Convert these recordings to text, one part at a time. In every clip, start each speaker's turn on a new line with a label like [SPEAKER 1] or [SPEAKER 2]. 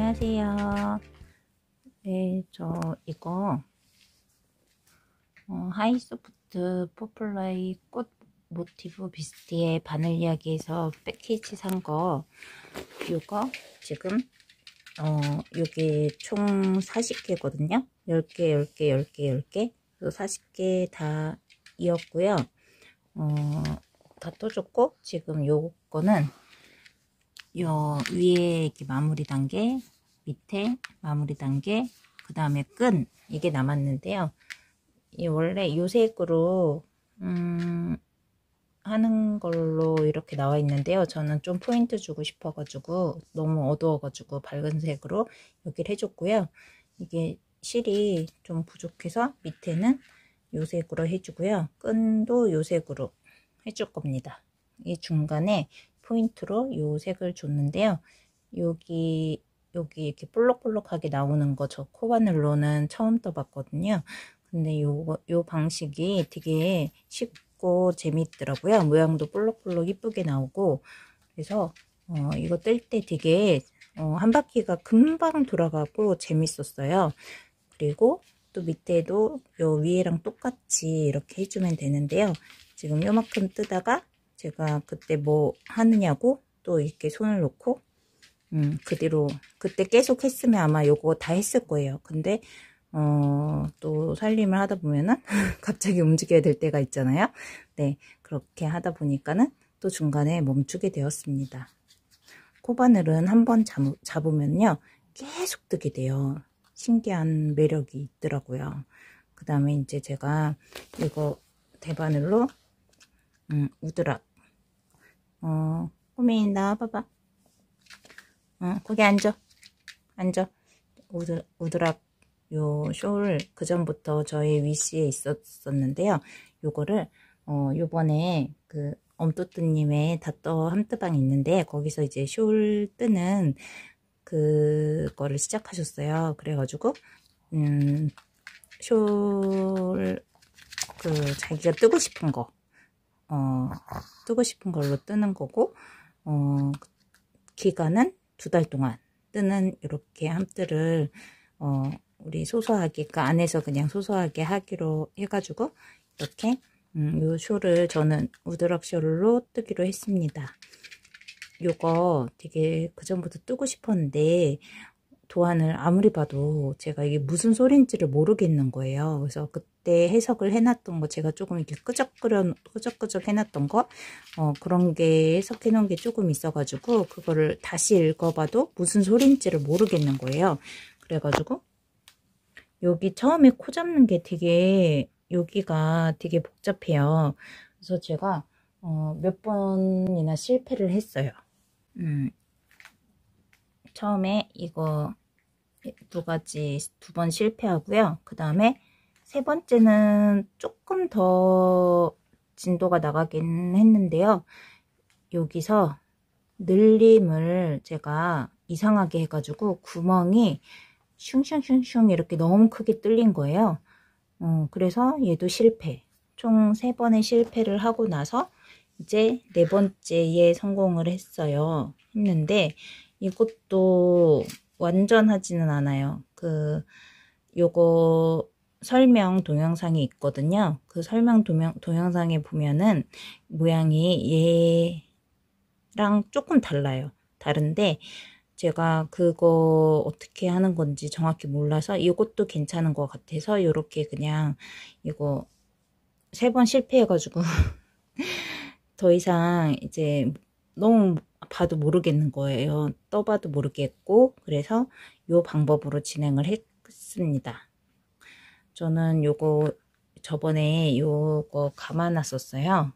[SPEAKER 1] 안녕하세요. 네, 저 이거 어, 하이소프트 포플러의 꽃 모티브 비스티의 바늘 이야기에서 패키지 산거 이거 지금 어 여기 총 40개거든요. 10개, 10개, 10개, 10개 그래서 40개 다 이었고요. 어, 다 떠줬고 지금 요거는 요 위에 이렇게 마무리 단계, 밑에 마무리 단계, 그 다음에 끈 이게 남았는데요. 이 원래 요색으로 음, 하는 걸로 이렇게 나와 있는데요. 저는 좀 포인트 주고 싶어가지고 너무 어두워가지고 밝은 색으로 여기를 해줬고요. 이게 실이 좀 부족해서 밑에는 요색으로 해주고요. 끈도 요색으로 해줄 겁니다. 이 중간에 포인트로 이 색을 줬는데요. 여기 여기 이렇게 볼록볼록하게 나오는 거저 코바늘로는 처음 떠봤거든요. 근데 요거 요 방식이 되게 쉽고 재밌더라고요. 모양도 볼록볼록 이쁘게 나오고 그래서 어, 이거 뜰 때 되게 어, 한 바퀴가 금방 돌아가고 재밌었어요. 그리고 또 밑에도 요 위에랑 똑같이 이렇게 해주면 되는데요. 지금 요만큼 뜨다가 제가 그때 뭐 하느냐고 또 이렇게 손을 놓고 음, 그대로 그때 계속 했으면 아마 요거 다 했을 거예요. 근데 어, 또 살림을 하다 보면은 갑자기 움직여야 될 때가 있잖아요. 네, 그렇게 하다 보니까는 또 중간에 멈추게 되었습니다. 코바늘은 한번 잡으면요. 계속 뜨게 돼요. 신기한 매력이 있더라고요. 그 다음에 이제 제가 이거 대바늘로 음, 우드락 어, 꼬맹이 나와봐봐. 어, 거기 앉아. 앉아. 우드, 우드락 요 쇼를 그전부터 저희 위시에 있었었는데요. 요거를, 어, 요번에 그 엄또뜨님의 닷떠 함뜨방 있는데 거기서 이제 쇼를 뜨는 그거를 시작하셨어요. 그래가지고, 음, 쇼를 그 자기가 뜨고 싶은 거 어, 뜨고 싶은 걸로 뜨는 거고 어, 기간은 두 달 동안 뜨는 이렇게 함뜰을 어, 우리 소소하게가 안에서 그냥 소소하게 하기로 해가지고 이렇게 음, 요 쇼를 저는 우드락 쇼로 뜨기로 했습니다. 요거 되게 그전부터 뜨고 싶었는데 도안을 아무리 봐도 제가 이게 무슨 소리인지를 모르겠는 거예요. 그래서 그때 해석을 해놨던 거 제가 조금 이렇게 끄적끄려 끄적끄적 해놨던 거 어, 그런 게 해석해 놓은 게 조금 있어가지고 그거를 다시 읽어봐도 무슨 소린지를 모르겠는 거예요. 그래가지고 여기 처음에 코 잡는 게 되게 여기가 되게 복잡해요. 그래서 제가 어, 몇 번이나 실패를 했어요. 음, 처음에 이거 두 가지 두 번 실패하고요. 그 다음에 세 번째는 조금 더 진도가 나가긴 했는데요. 여기서 늘림을 제가 이상하게 해가지고 구멍이 슝슝슝슝 이렇게 너무 크게 뚫린 거예요. 어, 그래서 얘도 실패. 총 세번의 실패를 하고 나서 이제 네 번째에 성공을 했어요. 했는데 이것도 완전하지는 않아요. 그 요거 설명 동영상이 있거든요. 그 설명 동영, 동영상에 보면은 모양이 얘랑 조금 달라요. 다른데 제가 그거 어떻게 하는 건지 정확히 몰라서 이것도 괜찮은 것 같아서 이렇게 그냥 이거 세 번 실패해가지고 더 이상 이제 너무 봐도 모르겠는 거예요. 떠봐도 모르겠고 그래서 이 방법으로 진행을 했습니다. 저는 요거 저번에 요거 감아놨었어요.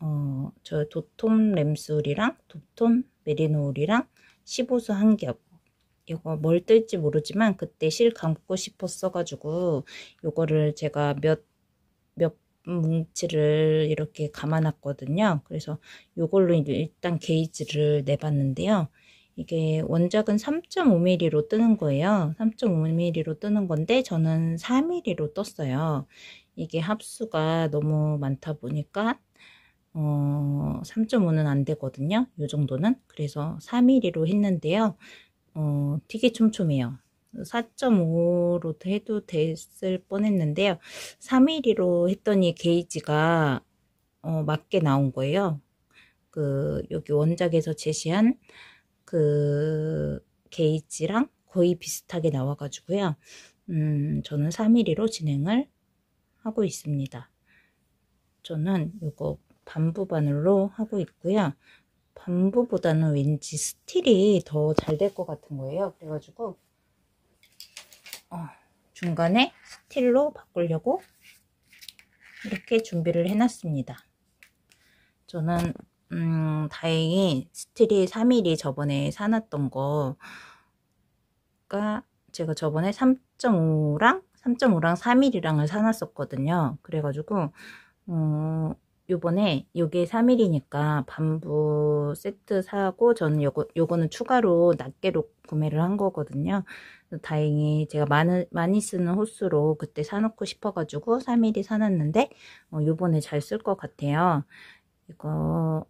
[SPEAKER 1] 어, 저 도톰 램술이랑 도톰 메리노울이랑 15수 한 겹. 이거 뭘 뜰지 모르지만 그때 실 감고 싶었어가지고 요거를 제가 몇, 몇 뭉치를 이렇게 감아놨거든요. 그래서 요걸로 일단 게이지를 내봤는데요. 이게 원작은 3.5mm로 뜨는 거예요. 3.5mm로 뜨는 건데 저는 4mm로 떴어요. 이게 합수가 너무 많다 보니까 어, 3.5는 안 되거든요. 이 정도는. 그래서 4mm로 했는데요. 어, 되게 촘촘해요. 4.5로 해도 됐을 뻔했는데요. 3mm로 했더니 게이지가 어, 맞게 나온 거예요. 그 여기 원작에서 제시한 그 게이지랑 거의 비슷하게 나와가지고요. 음, 저는 3mm로 진행을 하고 있습니다. 저는 이거 반부 바늘로 하고 있고요. 반부보다는 왠지 스틸이 더 잘 될 것 같은 거예요. 그래가지고 어, 중간에 스틸로 바꾸려고 이렇게 준비를 해놨습니다. 저는 음, 다행히 스트리 3일이 저번에 사놨던 거가 그러니까 제가 저번에 3.5랑 3.5랑 3일이랑을 사놨었거든요. 그래가지고 어, 요번에 요게 3일이니까 반부 세트 사고 저는 요거, 요거는 추가로 낱개로 구매를 한 거거든요. 다행히 제가 많은, 많이 쓰는 호수로 그때 사놓고 싶어가지고 3일이 사놨는데 어, 요번에 잘 쓸 것 같아요. 이거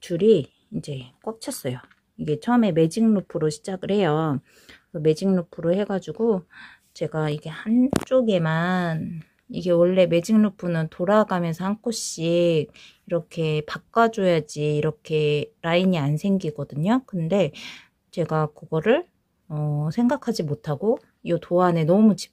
[SPEAKER 1] 줄이 이제 꽉찼어요 이게 처음에 매직 루프로 시작을 해요. 매직 루프로 해가지고 제가 이게 한쪽에만 이게 원래 매직 루프는 돌아가면서 한 코씩 이렇게 바꿔줘야지 이렇게 라인이 안 생기거든요. 근데 제가 그거를 어, 생각하지 못하고 이 도안에 너무 집,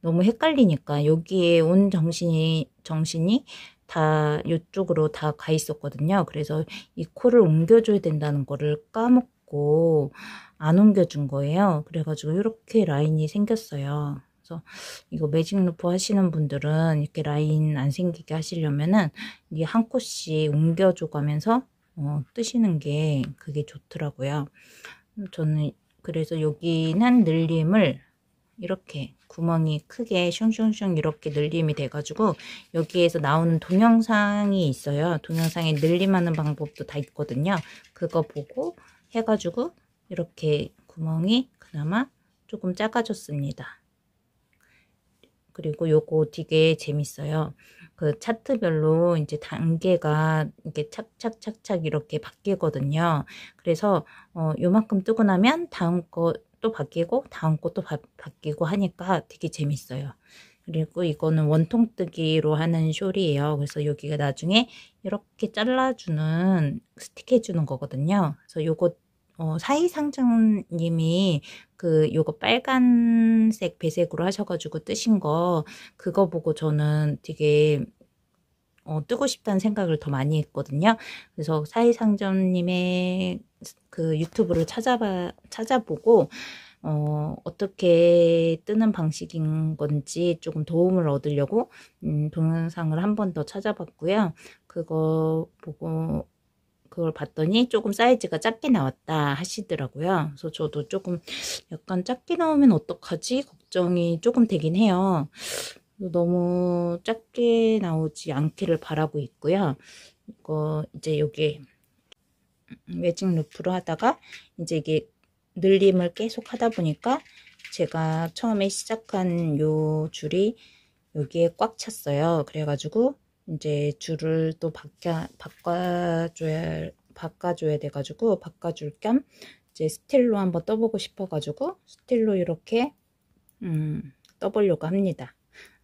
[SPEAKER 1] 너무 헷갈리니까 여기에 온 정신이 정신이 다 이쪽으로 다 가 있었거든요. 그래서 이 코를 옮겨줘야 된다는 거를 까먹고 안 옮겨준 거예요. 그래가지고 이렇게 라인이 생겼어요. 그래서 이거 매직 루프 하시는 분들은 이렇게 라인 안 생기게 하시려면은 이한 코씩 옮겨줘 가면서 어, 뜨시는 게 그게 좋더라고요. 저는 그래서 여기는 늘림을 이렇게 구멍이 크게 슝슝슝 이렇게 늘림이 돼가지고 여기에서 나오는 동영상이 있어요. 동영상에 늘림하는 방법도 다 있거든요. 그거 보고 해가지고 이렇게 구멍이 그나마 조금 작아졌습니다. 그리고 요거 되게 재밌어요. 그 차트별로 이제 단계가 이렇게 착착착착 이렇게 바뀌거든요. 그래서 어 요만큼 뜨고 나면 다음 거또 바뀌고 다음 것도 바, 바뀌고 하니까 되게 재밌어요. 그리고 이거는 원통뜨기로 하는 숄이에요. 그래서 여기가 나중에 이렇게 잘라주는 스틱해주는 거거든요. 그래서 요거 어, 사이 상장님이 그 요거 빨간색 배색으로 하셔가지고 뜨신 거 그거 보고 저는 되게 어, 뜨고 싶다는 생각을 더 많이 했거든요. 그래서 사회상점님의그 유튜브를 찾아봐, 찾아보고, 어, 어떻게 뜨는 방식인 건지 조금 도움을 얻으려고, 음, 동영상을 한 번 더 찾아봤고요. 그거 보고, 그걸 봤더니 조금 사이즈가 작게 나왔다 하시더라고요. 그래서 저도 조금 약간 작게 나오면 어떡하지? 걱정이 조금 되긴 해요. 너무 작게 나오지 않기를 바라고 있고요. 이거 이제 여기 웨징 루프로 하다가 이제 이게 늘림을 계속 하다 보니까 제가 처음에 시작한 요 줄이 여기에 꽉 찼어요. 그래가지고 이제 줄을 또 바꿔, 바꿔줘야, 바꿔줘야 돼가지고 바꿔줄 겸 이제 스틸로 한번 떠보고 싶어가지고 스틸로 이렇게 음, 떠보려고 합니다.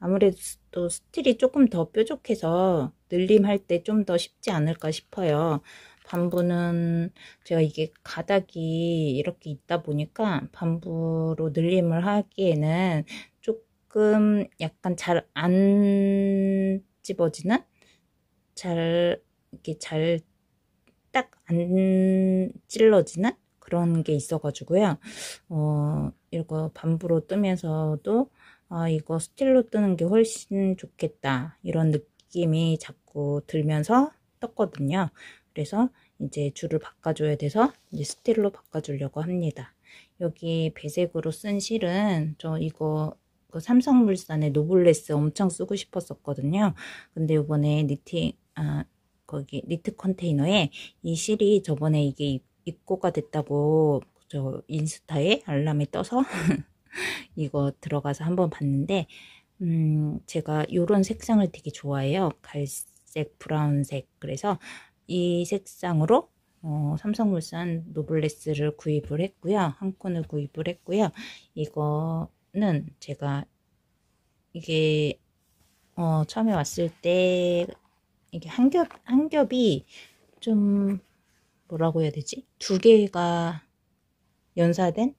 [SPEAKER 1] 아무래도 스틸이 조금 더 뾰족해서 늘림할 때 좀 더 쉽지 않을까 싶어요. 반부는 제가 이게 가닥이 이렇게 있다 보니까 반부로 늘림을 하기에는 조금 약간 잘 안 집어지는? 잘, 이렇게 잘 딱 안 찔러지는? 그런 게 있어가지고요. 어, 이거 반부로 뜨면서도 아, 이거 스틸로 뜨는 게 훨씬 좋겠다. 이런 느낌이 자꾸 들면서 떴거든요. 그래서 이제 줄을 바꿔줘야 돼서 이제 스틸로 바꿔주려고 합니다. 여기 배색으로 쓴 실은 저 이거 그 삼성물산의 노블레스 엄청 쓰고 싶었었거든요. 근데 요번에 니팅, 아, 거기 니트 컨테이너에 이 실이 저번에 이게 입고가 됐다고 저 인스타에 알람이 떠서 이거 들어가서 한번 봤는데 음 제가 요런 색상을 되게 좋아해요 갈색 브라운색 그래서 이 색상으로 어, 삼성물산 노블레스를 구입을 했고요 한 콘을 구입을 했고요 이거는 제가 이게 어, 처음에 왔을 때 이게 한겹한 겹이 좀 뭐라고 해야 되지 두 개가 연사된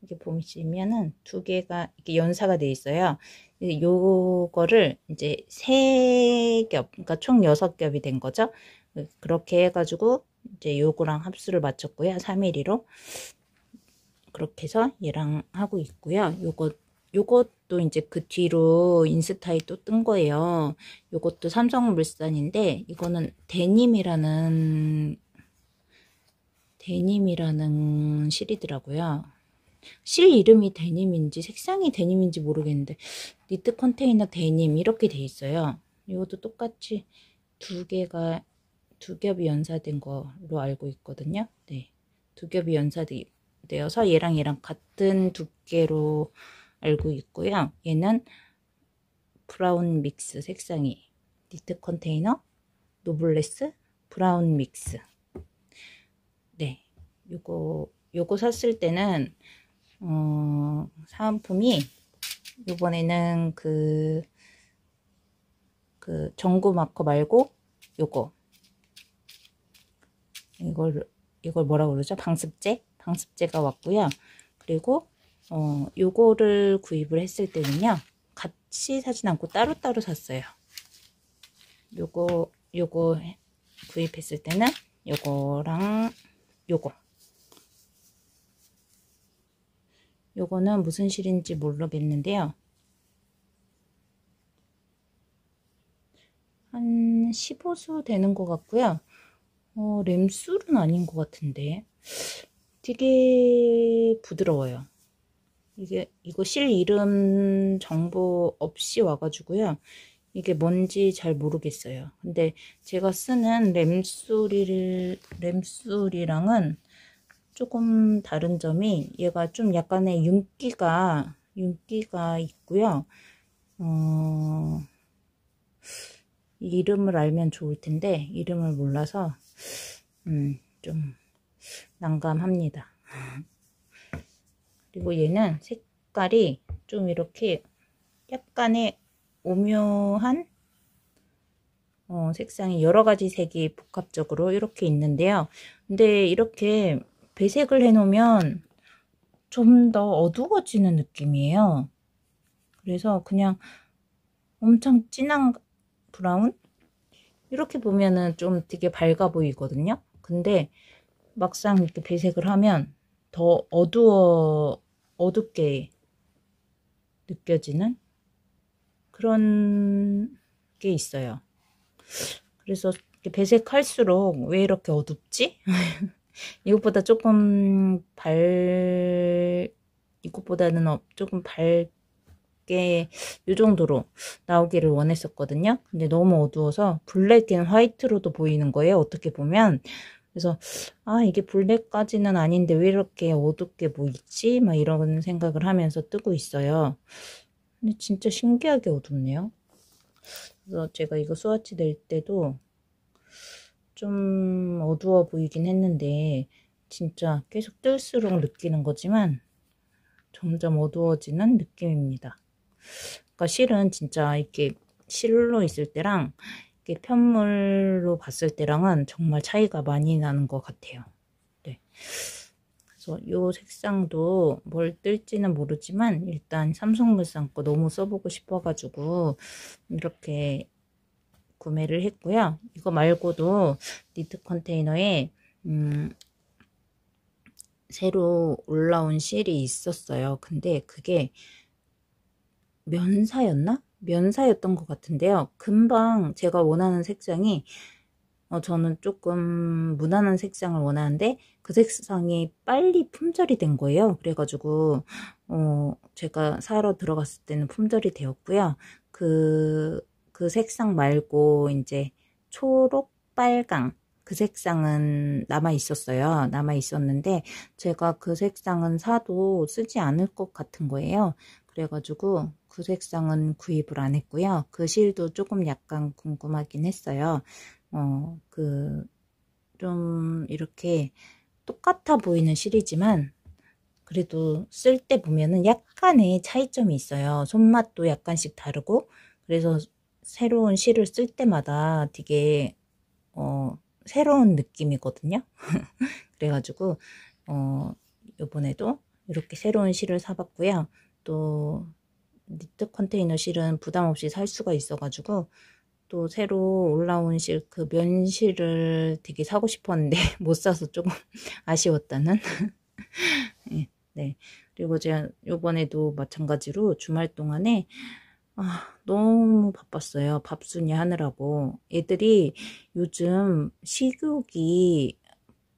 [SPEAKER 1] 이렇게 보시면은 두 개가 이렇게 연사가 돼 있어요. 요거를 이제 세 겹, 그러니까 총 여섯 겹이 된 거죠. 그렇게 해가지고 이제 요거랑 합수를 맞췄고요. 3mm로. 그렇게 해서 얘랑 하고 있고요. 요거, 요것도 이제 그 뒤로 인스타에 또 뜬 거예요. 요것도 삼성물산인데, 이거는 데님이라는, 데님이라는 실이더라고요. 실 이름이 데님인지 색상이 데님인지 모르겠는데 니트 컨테이너 데님 이렇게 돼 있어요. 이것도 똑같이 두 개가 두 겹이 연사된 거로 알고 있거든요. 네, 두 겹이 연사되어서 얘랑 얘랑 같은 두께로 알고 있고요. 얘는 브라운 믹스 색상이 니트 컨테이너, 노블레스, 브라운 믹스. 네, 요거 요거 샀을 때는 어, 사은품이 이번에는 그, 그 전구 마커 말고 요거 이걸 이걸 뭐라 그러죠? 방습제? 방습제가 왔고요. 그리고 어, 요거를 구입을 했을 때는요. 같이 사진 않고 따로따로 샀어요. 요거 요거 구입했을 때는 요거랑 요거 요거는 무슨 실인지 모르겠는데요. 한 15수 되는 것 같고요. 어, 램술은 아닌 것 같은데 되게 부드러워요. 이게 이거 실 이름 정보 없이 와가지고요. 이게 뭔지 잘 모르겠어요. 근데 제가 쓰는 램술이 램술이랑은 조금 다른 점이 얘가 좀 약간의 윤기가 윤기가 있고요. 어, 이름을 알면 좋을 텐데 이름을 몰라서 음, 좀 난감합니다. 그리고 얘는 색깔이 좀 이렇게 약간의 오묘한 어, 색상이 여러 가지 색이 복합적으로 이렇게 있는데요. 근데 이렇게 배색을 해놓으면 좀 더 어두워지는 느낌이에요. 그래서 그냥 엄청 진한 브라운? 이렇게 보면은 좀 되게 밝아 보이거든요. 근데 막상 이렇게 배색을 하면 더 어두워, 어둡게 느껴지는 그런 게 있어요. 그래서 배색할수록 왜 이렇게 어둡지? 이것보다 조금 발 이것보다는 어, 조금 밝게 이 정도로 나오기를 원했었거든요. 근데 너무 어두워서 블랙 앤 화이트로도 보이는 거예요. 어떻게 보면 그래서 아 이게 블랙까지는 아닌데 왜 이렇게 어둡게 보이지? 막 이런 생각을 하면서 뜨고 있어요. 근데 진짜 신기하게 어둡네요. 그래서 제가 이거 스와치 낼 때도 좀 어두워 보이긴 했는데 진짜 계속 뜰수록 느끼는 거지만 점점 어두워지는 느낌입니다. 그러니까 실은 진짜 이렇게 실로 있을 때랑 이렇게 편물로 봤을 때랑은 정말 차이가 많이 나는 것 같아요. 네. 그래서 이 색상도 뭘 뜰지는 모르지만 일단 삼성물산 거 너무 써보고 싶어가지고 이렇게 구매를 했고요. 이거 말고도 니트 컨테이너에 음, 새로 올라온 실이 있었어요. 근데 그게 면사였나? 면사였던 것 같은데요. 금방 제가 원하는 색상이 어, 저는 조금 무난한 색상을 원하는데 그 색상이 빨리 품절이 된 거예요. 그래가지고 어, 제가 사러 들어갔을 때는 품절이 되었고요. 그그 색상 말고 이제 초록, 빨강 그 색상은 남아 있었어요. 남아 있었는데 제가 그 색상은 사도 쓰지 않을 것 같은 거예요. 그래가지고 그 색상은 구입을 안 했고요. 그 실도 조금 약간 궁금하긴 했어요. 어, 그, 좀 이렇게 똑같아 보이는 실이지만 그래도 쓸 때 보면은 약간의 차이점이 있어요. 손맛도 약간씩 다르고 그래서 새로운 시를 쓸 때마다 되게 어, 새로운 느낌이거든요. 그래가지고 어, 이번에도 이렇게 새로운 실을 사봤고요. 또 니트 컨테이너 실은 부담 없이 살 수가 있어가지고 또 새로 올라온 실그 면실을 되게 사고 싶었는데 못 사서 조금 아쉬웠다는 예, 네 그리고 제가 요번에도 마찬가지로 주말 동안에 아, 너무 바빴어요. 밥순이 하느라고. 애들이 요즘 식욕이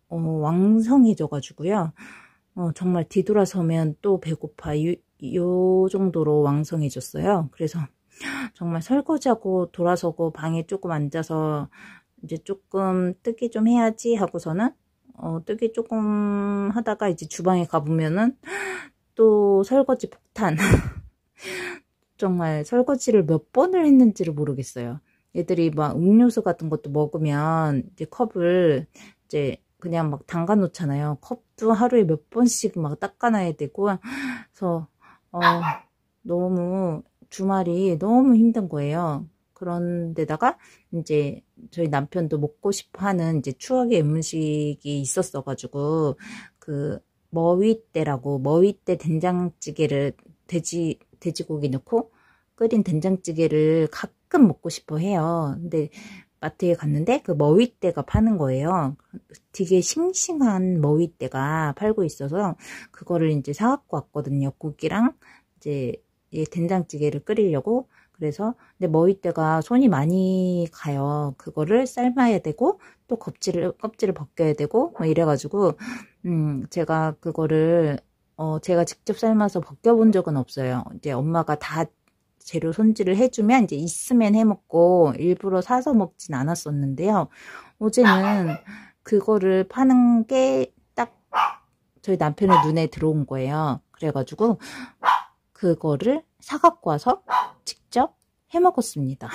[SPEAKER 1] 어, 왕성해져가지고요. 어, 정말 뒤돌아서면 또 배고파. 요, 요 정도로 왕성해졌어요. 그래서 정말 설거지하고 돌아서고 방에 조금 앉아서 이제 조금 뜨기 좀 해야지 하고서는 어, 뜨기 조금 하다가 이제 주방에 가보면은 또 설거지 폭탄. 정말 설거지를 몇 번을 했는지를 모르겠어요. 얘들이 막 음료수 같은 것도 먹으면 이제 컵을 이제 그냥 막 담가 놓잖아요. 컵도 하루에 몇 번씩 막 닦아놔야 되고 그래서 어 너무 주말이 너무 힘든 거예요. 그런데다가 이제 저희 남편도 먹고 싶어 하는 이제 추억의 음식이 있었어 가지고 그 머위 때라고 머위 때 된장찌개를 돼지 돼지고기 넣고 끓인 된장찌개를 가끔 먹고 싶어 해요. 근데 마트에 갔는데 그 머위대가 파는 거예요. 되게 싱싱한 머위대가 팔고 있어서 그거를 이제 사갖고 왔거든요. 고기랑 이제 된장찌개를 끓이려고 그래서 근데 머위대가 손이 많이 가요. 그거를 삶아야 되고 또 껍질을 껍질을 벗겨야 되고 뭐 이래가지고 음 제가 그거를 어, 제가 직접 삶아서 벗겨본 적은 없어요. 이제 엄마가 다 재료 손질을 해주면 이제 있으면 해먹고 일부러 사서 먹진 않았었는데요. 어제는 그거를 파는 게 딱 저희 남편의 눈에 들어온 거예요. 그래가지고 그거를 사갖고 와서 직접 해먹었습니다.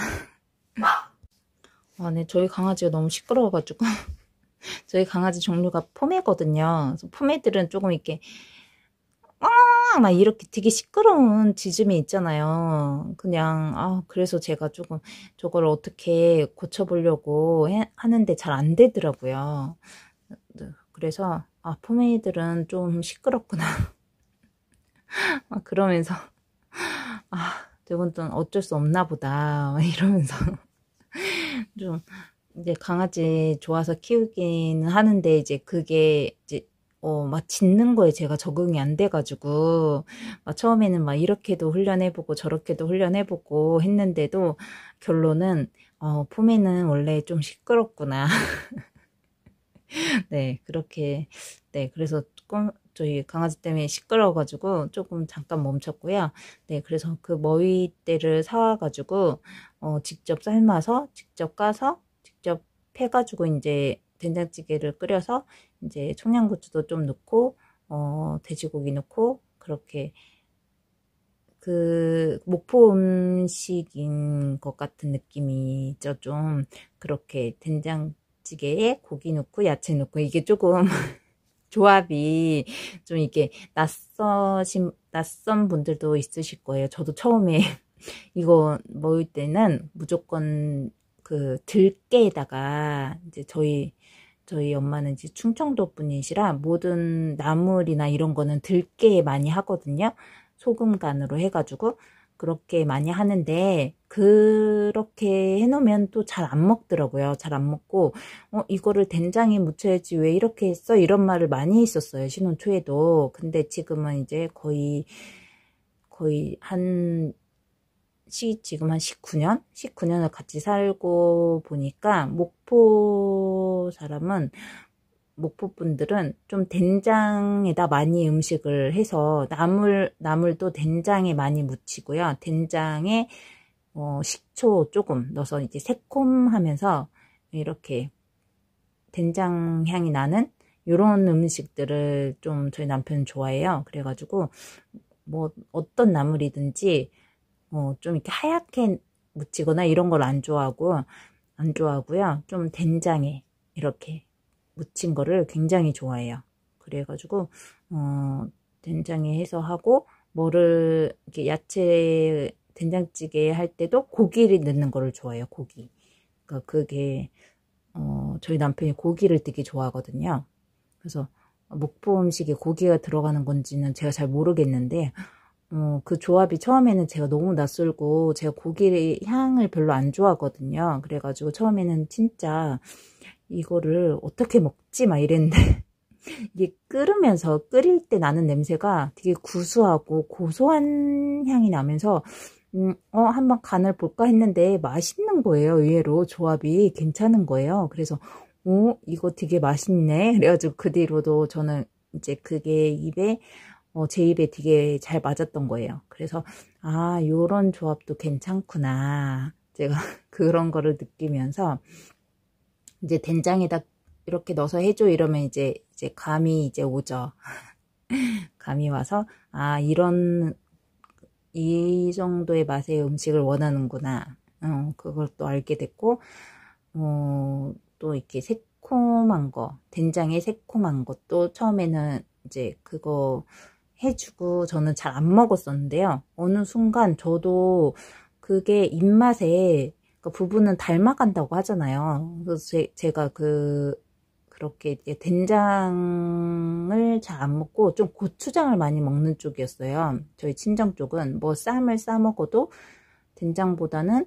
[SPEAKER 1] 아, 네, 저희 강아지가 너무 시끄러워가지고 저희 강아지 종류가 포메거든요. 포메들은 조금 이렇게 막막 이렇게 되게 시끄러운 지점이 있잖아요. 그냥 아 그래서 제가 조금 저걸 어떻게 고쳐보려고 해, 하는데 잘 안 되더라고요. 네, 그래서 아 포메이들은 좀 시끄럽구나. 막 그러면서 아 저건 또 어쩔 수 없나 보다 이러면서 좀 이제 강아지 좋아서 키우기는 하는데 이제 그게 이제 어, 막 짓는 거에 제가 적응이 안 돼가지고, 막 처음에는 막 이렇게도 훈련해보고 저렇게도 훈련해보고 했는데도 결론은, 어, 포메는 원래 좀 시끄럽구나. 네, 그렇게, 네, 그래서 조금, 저희 강아지 때문에 시끄러워가지고 조금 잠깐 멈췄고요. 네, 그래서 그 머위대를 사와가지고, 어, 직접 삶아서, 직접 까서, 직접 패가지고 이제 된장찌개를 끓여서 이제 청양고추도 좀 넣고 어, 돼지고기 넣고 그렇게 그 목포 음식인 것 같은 느낌이죠 좀 그렇게 된장찌개에 고기 넣고 야채 넣고 이게 조금 조합이 좀 이게 낯서신 낯선 분들도 있으실 거예요 저도 처음에 이거 먹을 때는 무조건 그 들깨에다가 이제 저희 저희 엄마는 이제 충청도 분이시라 모든 나물이나 이런 거는 들깨 많이 하거든요. 소금 간으로 해가지고 그렇게 많이 하는데 그렇게 해놓으면 또 잘 안 먹더라고요. 잘 안 먹고 어 이거를 된장에 묻혀야지 왜 이렇게 했어? 이런 말을 많이 했었어요. 신혼 초에도. 근데 지금은 이제 거의 거의 한시 지금 한 19년? 19년을 같이 살고 보니까 목포 사람은 목포 분들은 좀 된장에다 많이 음식을 해서 나물 나물도 된장에 많이 묻히고요. 된장에 어, 식초 조금 넣어서 이제 새콤하면서 이렇게 된장 향이 나는 요런 음식들을 좀 저희 남편 좋아해요. 그래가지고 뭐 어떤 나물이든지 어, 좀 이렇게 하얗게 묻히거나 이런 걸 안 좋아하고 안 좋아하고요. 좀 된장에 이렇게 묻힌 거를 굉장히 좋아해요. 그래가지고 어, 된장에 해서 하고 뭐를 이렇게 야채 된장찌개 할 때도 고기를 넣는 거를 좋아해요. 고기. 그러니까 그게 어, 저희 남편이 고기를 되게 좋아하거든요. 그래서 목포 음식에 고기가 들어가는 건지는 제가 잘 모르겠는데 어, 그 조합이 처음에는 제가 너무 낯설고 제가 고기의 향을 별로 안 좋아하거든요. 그래가지고 처음에는 진짜 이거를 어떻게 먹지 막 이랬는데 이게 끓으면서 끓일 때 나는 냄새가 되게 구수하고 고소한 향이 나면서 음, 어, 한번 간을 볼까 했는데 맛있는 거예요. 의외로 조합이 괜찮은 거예요. 그래서 오, 어, 이거 되게 맛있네. 그래가지고 그 뒤로도 저는 이제 그게 입에 어, 제 입에 되게 잘 맞았던 거예요. 그래서 아 요런 조합도 괜찮구나. 제가 그런 거를 느끼면서 이제 된장에다 이렇게 넣어서 해줘 이러면 이제 이제 감이 이제 오죠. 감이 와서 아 이런 이 정도의 맛의 음식을 원하는구나. 어, 그걸 또 알게 됐고 어, 또 이렇게 새콤한 거된장의 새콤한 것도 처음에는 이제 그거 해주고 저는 잘 안 먹었었는데요. 어느 순간 저도 그게 입맛에 그 그러니까 부분은 닮아간다고 하잖아요. 그래서 제, 가그 그렇게 된장을 잘 안 먹고 좀 고추장을 많이 먹는 쪽이었어요. 저희 친정 쪽은 뭐 쌈을 싸 먹어도 된장보다는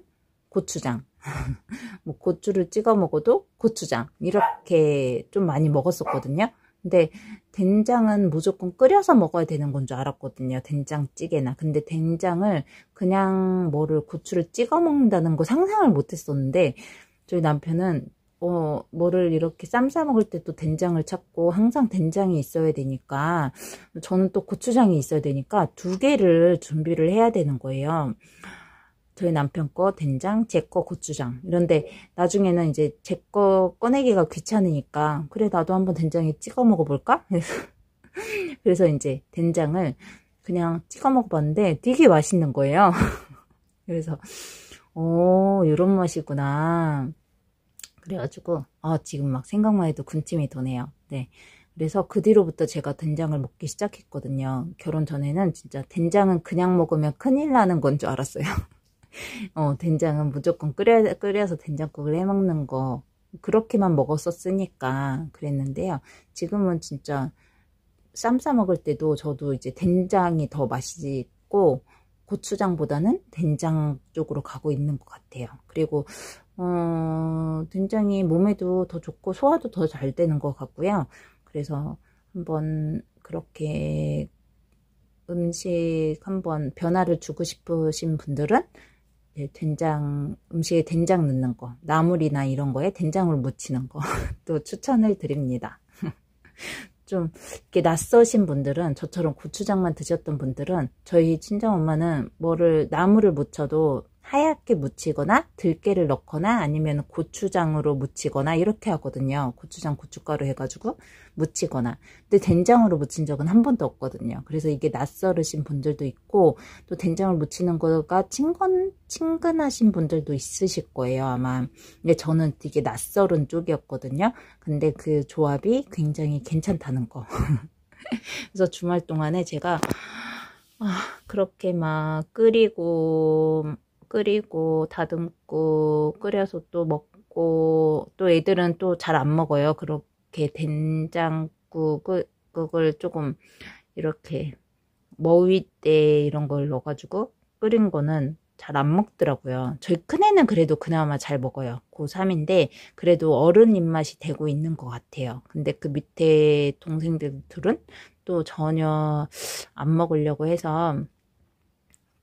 [SPEAKER 1] 고추장, 뭐 고추를 찍어 먹어도 고추장 이렇게 좀 많이 먹었었거든요. 근데 된장은 무조건 끓여서 먹어야 되는 건 줄 알았거든요. 된장찌개나. 근데 된장을 그냥 뭐를 고추를 찍어 먹는다는 거 상상을 못 했었는데 저희 남편은 어, 뭐를 이렇게 쌈싸 먹을 때또 된장을 찾고 항상 된장이 있어야 되니까 저는 또 고추장이 있어야 되니까 두 개를 준비를 해야 되는 거예요. 저희 남편 거 된장, 제 거 고추장 이런데 나중에는 이제 제 거 꺼내기가 귀찮으니까 그래 나도 한번 된장에 찍어 먹어볼까? 그래서, 이제 된장을 그냥 찍어 먹어봤는데 되게 맛있는 거예요. 그래서 오 어, 이런 맛이구나. 그래가지고 아 지금 막 생각만 해도 군침이 도네요. 네. 그래서 그 뒤로부터 제가 된장을 먹기 시작했거든요. 결혼 전에는 진짜 된장은 그냥 먹으면 큰일 나는 건 줄 알았어요. 어, 된장은 무조건 끓여, 끓여서 된장국을 해 먹는 거 그렇게만 먹었었으니까 그랬는데요. 지금은 진짜 쌈싸 먹을 때도 저도 이제 된장이 더 맛있고 고추장보다는 된장 쪽으로 가고 있는 것 같아요. 그리고 어, 된장이 몸에도 더 좋고 소화도 더 잘 되는 것 같고요. 그래서 한번 그렇게 음식 한번 변화를 주고 싶으신 분들은 예, 된장 음식에 된장 넣는 거 나물이나 이런 거에 된장을 묻히는 거 또 추천을 드립니다 좀 이렇게 낯서신 분들은 저처럼 고추장만 드셨던 분들은 저희 친정엄마는 뭐를 나물을 묻혀도 하얗게 무치거나 들깨를 넣거나 아니면 고추장으로 무치거나 이렇게 하거든요. 고추장, 고춧가루 해가지고 무치거나. 근데 된장으로 무친 적은 한 번도 없거든요. 그래서 이게 낯설으신 분들도 있고 또 된장을 무치는 거가 친근, 친근하신 분들도 있으실 거예요. 아마. 근데 저는 되게 낯설은 쪽이었거든요. 근데 그 조합이 굉장히 괜찮다는 거. 그래서 주말 동안에 제가 아, 그렇게 막 끓이고 끓이고 다듬고 끓여서 또 먹고 또 애들은 또 잘 안 먹어요. 그렇게 된장국을 조금 이렇게 머위 때 이런 걸 넣어가지고 끓인 거는 잘 안 먹더라고요. 저희 큰애는 그래도 그나마 잘 먹어요. 고3인데 그래도 어른 입맛이 되고 있는 것 같아요. 근데 그 밑에 동생들 둘은 또 전혀 안 먹으려고 해서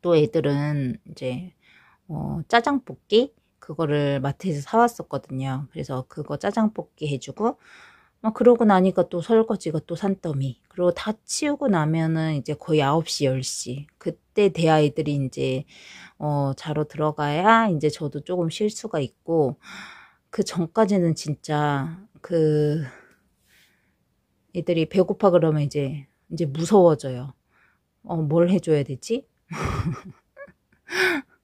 [SPEAKER 1] 또 애들은 이제 어, 짜장볶이 그거를 마트에서 사왔었거든요. 그래서 그거 짜장볶이 해주고 막 뭐 그러고 나니까 또 설거지가 또 산더미. 그리고 다 치우고 나면은 이제 거의 9시, 10시. 그때 대아이들이 이제, 어, 자러 들어가야 이제 저도 조금 쉴 수가 있고, 그 전까지는 진짜 그, 애들이 배고파 그러면 이제, 이제 무서워져요. 어, 뭘 해줘야 되지?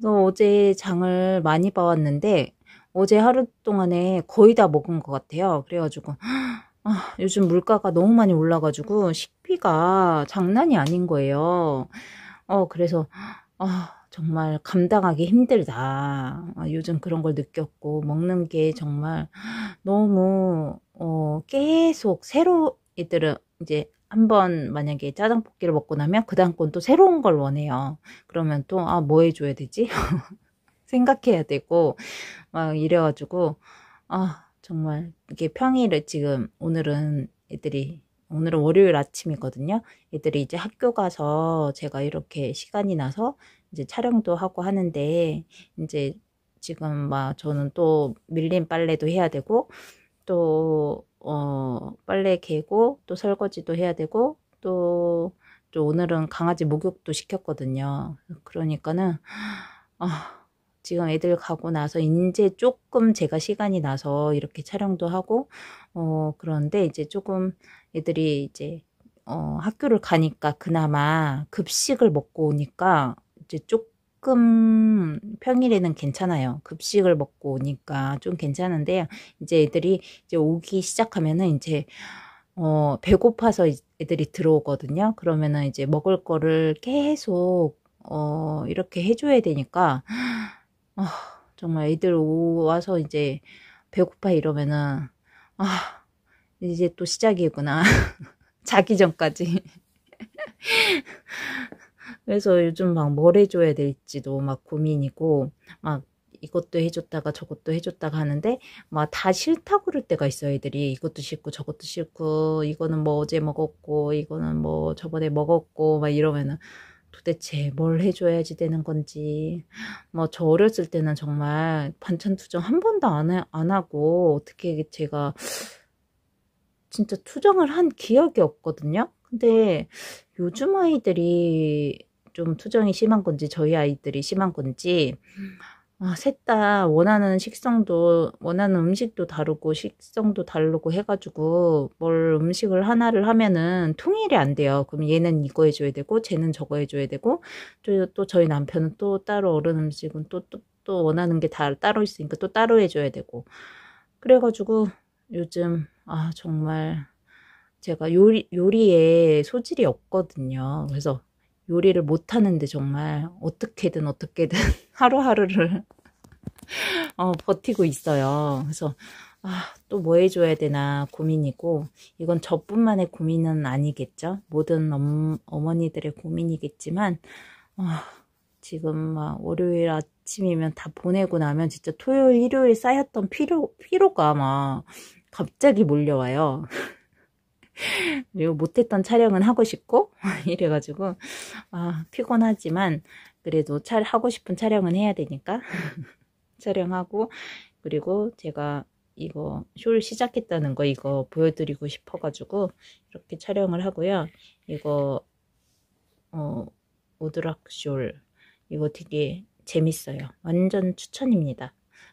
[SPEAKER 1] 너 어제 장을 많이 봐왔는데 어제 하루 동안에 거의 다 먹은 것 같아요. 그래가지고 아, 요즘 물가가 너무 많이 올라가지고 식비가 장난이 아닌 거예요. 어 그래서 아, 정말 감당하기 힘들다. 아, 요즘 그런 걸 느꼈고 먹는 게 정말 너무 어, 계속 새로 이들은 이제 한번 만약에 짜장볶이를 먹고 나면 그 다음 건 또 새로운 걸 원해요. 그러면 또, 아, 뭐 해줘야 되지? 생각해야 되고, 막 이래가지고, 아, 정말, 이게 평일에 지금 오늘은 애들이, 오늘은 월요일 아침이거든요. 애들이 이제 학교 가서 제가 이렇게 시간이 나서 이제 촬영도 하고 하는데, 이제 지금 막 저는 또 밀린 빨래도 해야 되고, 또 어, 빨래 개고 또 설거지도 해야 되고 또, 또 오늘은 강아지 목욕도 시켰거든요. 그러니까는 아, 지금 애들 가고 나서 이제 조금 제가 시간이 나서 이렇게 촬영도 하고 어 그런데 이제 조금 애들이 이제 어 학교를 가니까 그나마 급식을 먹고 오니까 이제 조금 조금 평일에는 괜찮아요. 급식을 먹고 오니까 좀 괜찮은데 이제 애들이 이제 오기 시작하면은 이제 어 배고파서 애들이 들어오거든요. 그러면은 이제 먹을 거를 계속 어 이렇게 해줘야 되니까 어, 정말 애들 와서 이제 배고파 이러면은 아 이제 또 시작이구나 자기 전까지 그래서 요즘 막 뭘 해줘야 될지도 막 고민이고 막 이것도 해줬다가 저것도 해줬다가 하는데 막 다 싫다고 그럴 때가 있어 애들이 이것도 싫고 저것도 싫고 이거는 뭐 어제 먹었고 이거는 뭐 저번에 먹었고 막 이러면은 도대체 뭘 해줘야지 되는 건지 뭐 저 어렸을 때는 정말 반찬 투정 한 번도 안, 해, 안 하고 어떻게 제가 진짜 투정을 한 기억이 없거든요 근데 요즘 아이들이 좀 투정이 심한 건지 저희 아이들이 심한 건지 아, 셋 다 원하는 식성도 원하는 음식도 다르고 식성도 다르고 해가지고 뭘 음식을 하나를 하면은 통일이 안 돼요. 그럼 얘는 이거 해줘야 되고 쟤는 저거 해줘야 되고 또, 또 저희 남편은 또 따로 어른 음식은 또 또, 또 원하는 게 다 따로 있으니까 또 따로 해줘야 되고 그래가지고 요즘 아 정말 제가 요리 요리에 소질이 없거든요. 그래서 요리를 못하는데 정말 어떻게든 어떻게든 하루하루를 어, 버티고 있어요. 그래서 아, 또 뭐 해줘야 되나 고민이고 이건 저뿐만의 고민은 아니겠죠. 모든 엄, 어머니들의 고민이겠지만 어, 지금 막 월요일 아침이면 다 보내고 나면 진짜 토요일 일요일 쌓였던 피로, 피로가 막 갑자기 몰려와요. 그리고 못했던 촬영은 하고 싶고 이래가지고 아, 피곤하지만 그래도 잘 하고 싶은 촬영은 해야 되니까 촬영하고 그리고 제가 이거 쇼를 시작했다는 거 이거 보여드리고 싶어가지고 이렇게 촬영을 하고요. 이거 어, 오드락 쇼 이거 되게 재밌어요. 완전 추천입니다.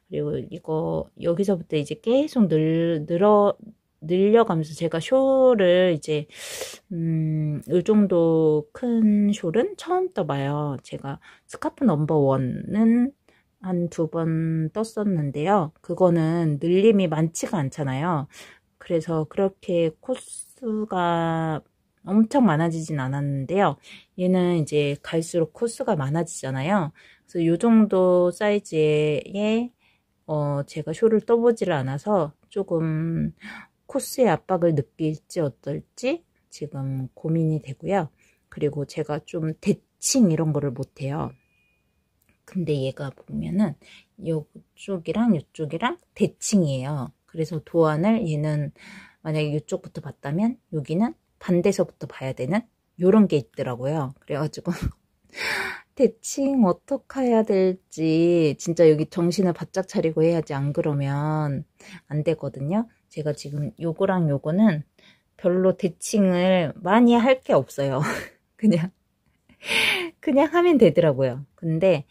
[SPEAKER 1] 그리고 이거 여기서부터 이제 계속 늘, 늘어 늘려가면서 제가 쇼를 이제 음이 정도 큰 쇼는 처음 떠봐요. 제가 스카프 넘버 원은 한 두 번 떴었는데요. 그거는 늘림이 많지가 않잖아요. 그래서 그렇게 코스가 엄청 많아지진 않았는데요. 얘는 이제 갈수록 코스가 많아지잖아요. 그래서 요 정도 사이즈에 어, 제가 쇼를 떠보지를 않아서 조금 코스의 압박을 느낄지 어떨지 지금 고민이 되고요. 그리고 제가 좀 대칭 이런 거를 못해요. 근데 얘가 보면은 이쪽이랑 이쪽이랑 대칭이에요. 그래서 도안을 얘는 만약에 이쪽부터 봤다면 여기는 반대서부터 봐야 되는 요런 게 있더라고요. 그래가지고 대칭 어떻게 해야 될지 진짜 여기 정신을 바짝 차리고 해야지 안 그러면 안 되거든요. 제가 지금 요거랑 요거는 별로 대칭을 많이 할 게 없어요. 그냥 그냥 하면 되더라고요. 근데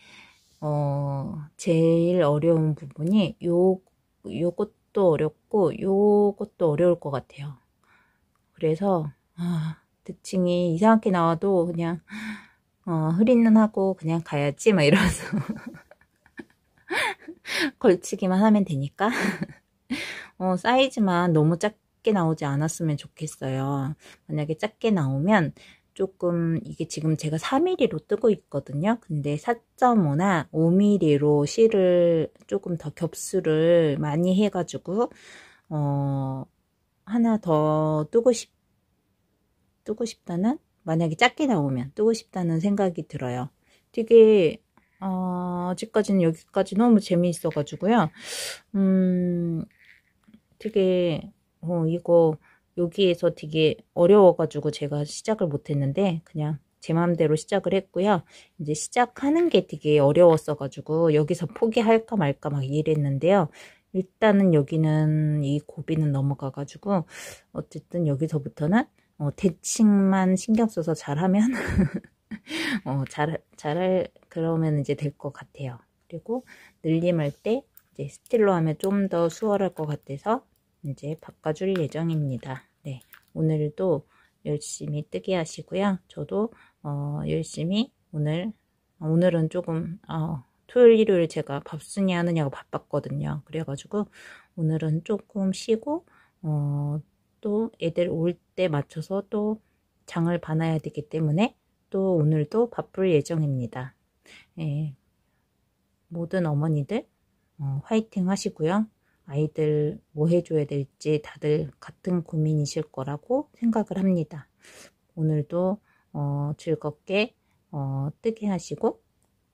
[SPEAKER 1] 어 제일 어려운 부분이 요 요것도 어렵고 요것도 어려울 것 같아요. 그래서 아, 대칭이 이상하게 나와도 그냥 어, 흐리는 하고 그냥 가야지 막 이러면서 걸치기만 하면 되니까 어, 사이즈만 너무 작게 나오지 않았으면 좋겠어요. 만약에 작게 나오면 조금 이게 지금 제가 4 m m 로 뜨고 있거든요. 근데 4.5나 5mm로 실을 조금 더 겹수를 많이 해가지고 어 하나 더 뜨고 싶 뜨고 싶다는 만약에 작게 나오면 뜨고 싶다는 생각이 들어요. 되게 어, 아직까지는 여기까지 너무 재미있어가지고요. 음, 되게 어 이거 여기에서 되게 어려워가지고 제가 시작을 못했는데 그냥 제 마음대로 시작을 했고요. 이제 시작하는 게 되게 어려웠어가지고 여기서 포기할까 말까 막 이랬는데요. 일단은 여기는 이 고비는 넘어가가지고 어쨌든 여기서부터는 어, 대칭만 신경 써서 잘하면 어, 잘, 잘 그러면 이제 될 것 같아요. 그리고 늘림할 때 이제 스틸로 하면 좀 더 수월할 것 같아서 이제 바꿔줄 예정입니다. 네, 오늘도 열심히 뜨게 하시고요. 저도 어, 열심히 오늘 오늘은 조금 어, 토요일 일요일 제가 밥순이 하느냐고 바빴거든요. 그래가지고 오늘은 조금 쉬고 어, 또 애들 올 때 맞춰서 또 장을 봐놔야 되기 때문에 또 오늘도 바쁠 예정입니다. 예, 모든 어머니들 어, 화이팅 하시고요. 아이들 뭐 해줘야 될지 다들 같은 고민이실 거라고 생각을 합니다. 오늘도 어, 즐겁게 어, 뜨게 하시고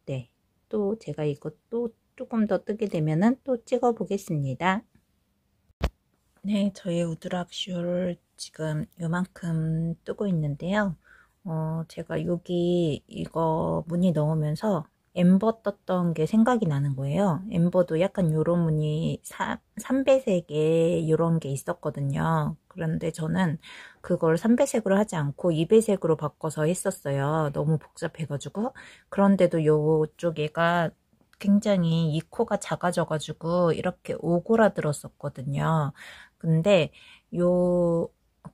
[SPEAKER 1] 네, 또 제가 이것도 조금 더 뜨게 되면또 찍어 보겠습니다. 네, 저의 우드락쇼를 지금 요만큼 뜨고 있는데요. 어, 제가 여기 이거 무늬 넣으면서 엠버 떴던 게 생각이 나는 거예요. 엠버도 약간 요런 무늬 3배색에 요런 게 있었거든요. 그런데 저는 그걸 3배색으로 하지 않고 2배색으로 바꿔서 했었어요. 너무 복잡해가지고. 그런데도 요쪽 얘가 굉장히 이 코가 작아져가지고 이렇게 오고라들었었거든요. 근데 요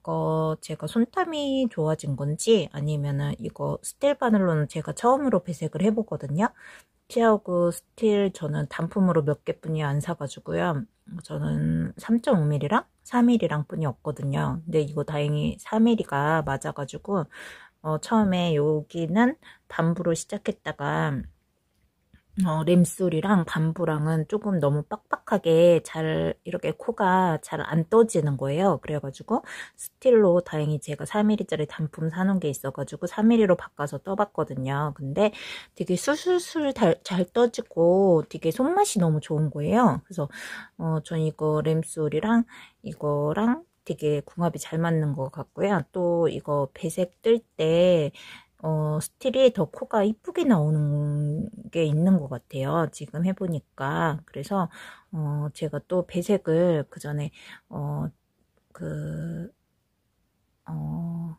[SPEAKER 1] 이거 제가 손탐이 좋아진 건지 아니면은 이거 스틸 바늘로는 제가 처음으로 배색을 해보거든요. 피하고 스틸 저는 단품으로 몇 개뿐이 안 사가지고요. 저는 3.5mm랑 4mm랑 뿐이 없거든요. 근데 이거 다행히 4mm가 맞아가지고 어, 처음에 여기는 반부로 시작했다가 어, 램소리랑 간부랑은 조금 너무 빡빡하게 잘 이렇게 코가 잘 안 떠지는 거예요. 그래가지고 스틸로 다행히 제가 3mm짜리 단품 사놓은 게 있어가지고 3mm로 바꿔서 떠봤거든요. 근데 되게 술술술 달, 잘 떠지고 되게 손맛이 너무 좋은 거예요. 그래서 어, 전 이거 램소리랑 이거랑 되게 궁합이 잘 맞는 것 같고요. 또 이거 배색 뜰때 어, 스틸이 더 코가 이쁘게 나오는 게 있는 것 같아요. 지금 해보니까. 그래서, 어, 제가 또 배색을 그 전에, 어, 그, 어,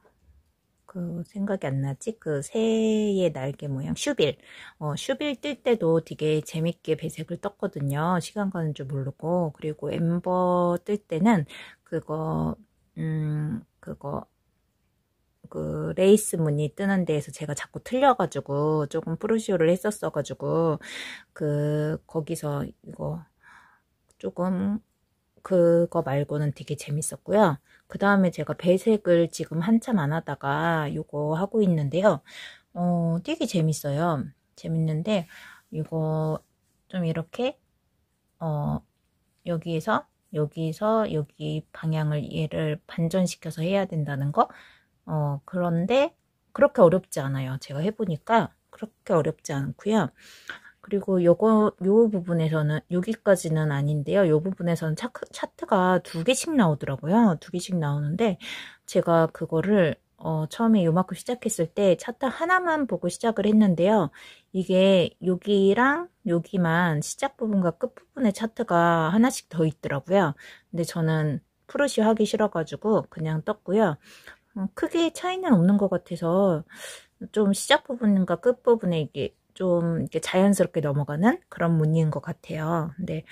[SPEAKER 1] 그 생각이 안 나지? 그 새의 날개 모양 슈빌 어, 슈빌 뜰 때도 되게 재밌게 배색을 떴거든요 시간 가는 줄 모르고 그리고 엠버 뜰 때는 그거 음 그거 그 레이스 무늬 뜨는 데에서 제가 자꾸 틀려가지고 조금 프로시오를 했었어가지고 그 거기서 이거 조금 그거 말고는 되게 재밌었고요. 그 다음에 제가 배색을 지금 한참 안 하다가 이거 하고 있는데요. 어, 되게 재밌어요. 재밌는데 이거 좀 이렇게 어, 여기에서 여기서 여기 방향을 얘를 반전시켜서 해야 된다는 거 어, 그런데 그렇게 어렵지 않아요. 제가 해보니까 그렇게 어렵지 않고요. 그리고 요거 요 부분에서는 여기까지는 아닌데요. 요 부분에서는 차 차트가 두 개씩 나오더라고요. 두 개씩 나오는데 제가 그거를 어, 처음에 요만큼 시작했을 때 차트 하나만 보고 시작을 했는데요. 이게 여기랑 여기만 시작 부분과 끝 부분의 차트가 하나씩 더 있더라고요. 근데 저는 프로시 하기 싫어가지고 그냥 떴고요. 어, 크게 차이는 없는 것 같아서 좀 시작 부분과 끝 부분에 이게 좀 이렇게 자연스럽게 넘어가는 그런 무늬인 것 같아요. 근데